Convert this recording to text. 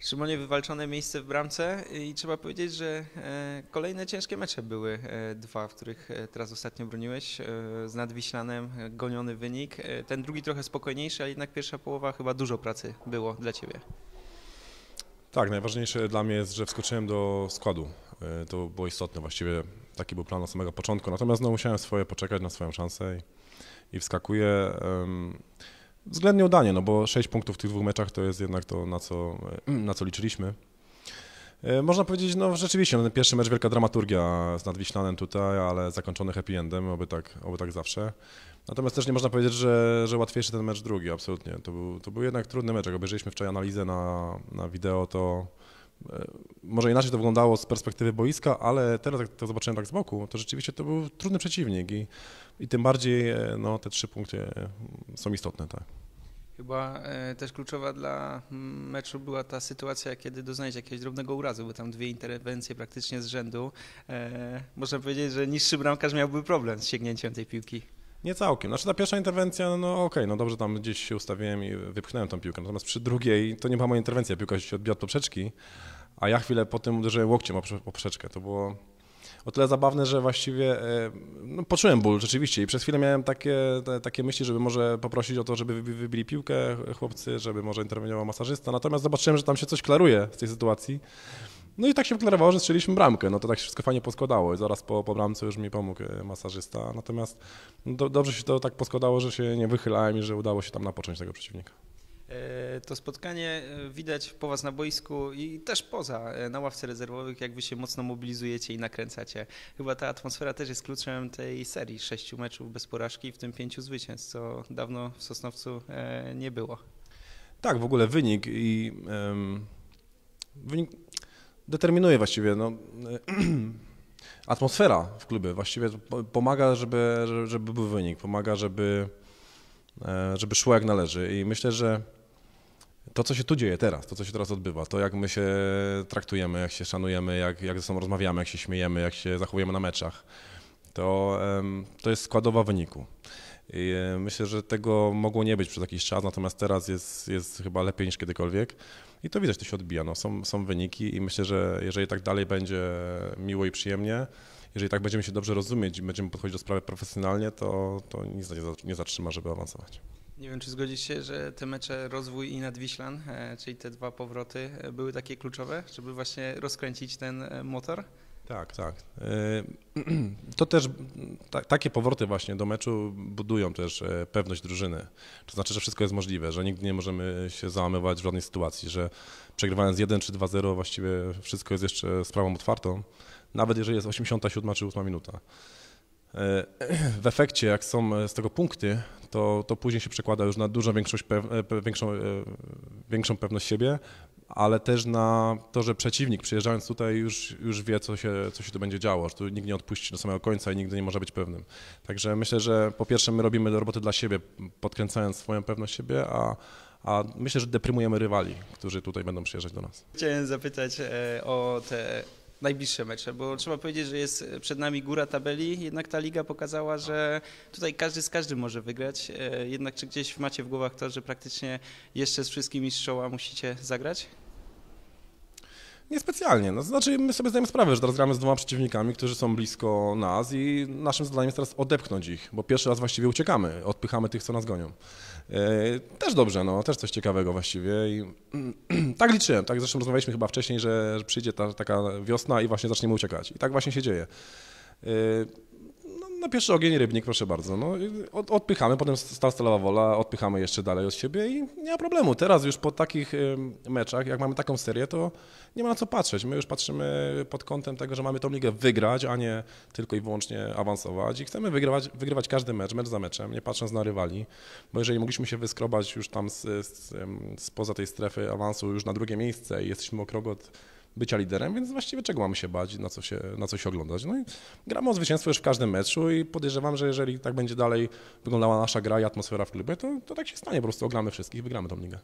Szymonie wywalczone miejsce w bramce i trzeba powiedzieć, że e, kolejne ciężkie mecze były e, dwa, w których e, teraz ostatnio broniłeś z Nadwiślanem, goniony wynik. Ten drugi trochę spokojniejszy, a jednak pierwsza połowa chyba dużo pracy było dla Ciebie. Tak, najważniejsze dla mnie jest, że wskoczyłem do składu. To było istotne, właściwie taki był plan od samego początku, natomiast no, musiałem swoje poczekać na swoją szansę i, i wskakuję. Um, względnie udanie, no bo 6 punktów w tych dwóch meczach to jest jednak to, na co, mm, na co liczyliśmy. E, można powiedzieć, no rzeczywiście, no, ten pierwszy mecz wielka dramaturgia z Nadwiślanem tutaj, ale zakończony happy endem, oby tak, oby tak zawsze. Natomiast też nie można powiedzieć, że, że łatwiejszy ten mecz drugi, absolutnie. To był, to był jednak trudny mecz. Jak obejrzeliśmy wczoraj analizę na, na wideo, to e, może inaczej to wyglądało z perspektywy boiska, ale teraz jak to zobaczyłem tak z boku, to rzeczywiście to był trudny przeciwnik i, i tym bardziej e, no, te trzy punkty są istotne, tak. Chyba e, też kluczowa dla mm, meczu była ta sytuacja, kiedy doznajesz jakiegoś drobnego urazu, bo tam dwie interwencje praktycznie z rzędu. E, można powiedzieć, że niższy bramkarz miałby problem z sięgnięciem tej piłki. Nie całkiem. Znaczy ta pierwsza interwencja, no, no okej, okay, no dobrze, tam gdzieś się ustawiłem i wypchnąłem tą piłkę. Natomiast przy drugiej, to nie była moja interwencja, piłka się odbiła od poprzeczki, a ja chwilę po tym uderzyłem łokciem o poprzeczkę. To było o tyle zabawne, że właściwie e, no, poczułem ból rzeczywiście i przez chwilę miałem takie, te, takie myśli, żeby może poprosić o to, żeby wybili piłkę e, chłopcy, żeby może interweniował masażysta, natomiast zobaczyłem, że tam się coś klaruje z tej sytuacji. No i tak się wyklarowało, że strzeliśmy bramkę. No to tak się wszystko fajnie poskładało. I zaraz po, po bramce już mi pomógł e, masażysta. Natomiast do, dobrze się to tak poskładało, że się nie wychylałem i że udało się tam napocząć tego przeciwnika. E, to spotkanie e, widać po Was na boisku i też poza, e, na ławce rezerwowych, jak Wy się mocno mobilizujecie i nakręcacie. Chyba ta atmosfera też jest kluczem tej serii sześciu meczów bez porażki, w tym pięciu zwycięstw, co dawno w Sosnowcu nie było. Tak, w ogóle wynik i um, wynik determinuje właściwie. No, atmosfera w klubie właściwie pomaga, żeby, żeby był wynik, pomaga, żeby, żeby szło jak należy. I myślę, że to, co się tu dzieje teraz, to, co się teraz odbywa, to jak my się traktujemy, jak się szanujemy, jak, jak ze sobą rozmawiamy, jak się śmiejemy, jak się zachowujemy na meczach, to, to jest składowa wyniku. I e, myślę, że tego mogło nie być przez jakiś czas, natomiast teraz jest, jest chyba lepiej niż kiedykolwiek. I to widać, to się odbija. No, są, są wyniki i myślę, że jeżeli tak dalej będzie miło i przyjemnie, jeżeli tak będziemy się dobrze rozumieć i będziemy podchodzić do sprawy profesjonalnie, to, to nic nie zatrzyma, żeby awansować. Nie wiem, czy zgodzisz się, że te mecze Rozwój i Nadwiślan, e, czyli te dwa powroty, e, były takie kluczowe, żeby właśnie rozkręcić ten e, motor? Tak, tak. To też ta, takie powroty właśnie do meczu budują też pewność drużyny. To znaczy, że wszystko jest możliwe, że nigdy nie możemy się załamywać w żadnej sytuacji, że przegrywając 1 czy 2-0 właściwie wszystko jest jeszcze sprawą otwartą, nawet jeżeli jest 87 czy 8 minuta. W efekcie, jak są z tego punkty, to, to później się przekłada już na dużo większość, e, większą, e, większą pewność siebie, ale też na to, że przeciwnik przyjeżdżając tutaj już, już wie, co się, co się tu będzie działo, że tu nikt nie odpuści do samego końca i nigdy nie może być pewnym. Także myślę, że po pierwsze my robimy roboty dla siebie, podkręcając swoją pewność siebie, a a myślę, że deprymujemy rywali, którzy tutaj będą przyjeżdżać do nas. Chciałem zapytać e, o te najbliższe mecze, bo trzeba powiedzieć, że jest przed nami góra tabeli, jednak ta liga pokazała, że tutaj każdy z każdym może wygrać. E, jednak czy gdzieś macie w głowach to, że praktycznie jeszcze z wszystkimi z czoła musicie zagrać? Niespecjalnie. No, znaczy, my sobie zdajemy sprawę, że teraz gramy z dwoma przeciwnikami, którzy są blisko nas i naszym zadaniem jest teraz odepchnąć ich, bo pierwszy raz właściwie uciekamy, odpychamy tych, co nas gonią. Yy, też dobrze, no, też coś ciekawego właściwie. I, tak liczyłem, tak zresztą rozmawialiśmy chyba wcześniej, że, że przyjdzie ta, taka wiosna i właśnie zaczniemy uciekać. I tak właśnie się dzieje. Yy, na pierwszy ogień rybnik, proszę bardzo. No, od, odpychamy, potem stała stalowa wola, odpychamy jeszcze dalej od siebie i nie ma problemu. Teraz już po takich meczach, jak mamy taką serię, to nie ma na co patrzeć. My już patrzymy pod kątem tego, że mamy tą ligę wygrać, a nie tylko i wyłącznie awansować i chcemy wygrywać, wygrywać każdy mecz, mecz za meczem, nie patrząc na rywali, bo jeżeli mogliśmy się wyskrobać już tam z, z, spoza tej strefy awansu już na drugie miejsce i jesteśmy o krok od bycia liderem, więc właściwie czego mamy się bać, na co się, na co się oglądać. No i gramy o zwycięstwo już w każdym meczu i podejrzewam, że jeżeli tak będzie dalej wyglądała nasza gra i atmosfera w klubie, to, to tak się stanie, po prostu ogramy wszystkich i wygramy tą ligę.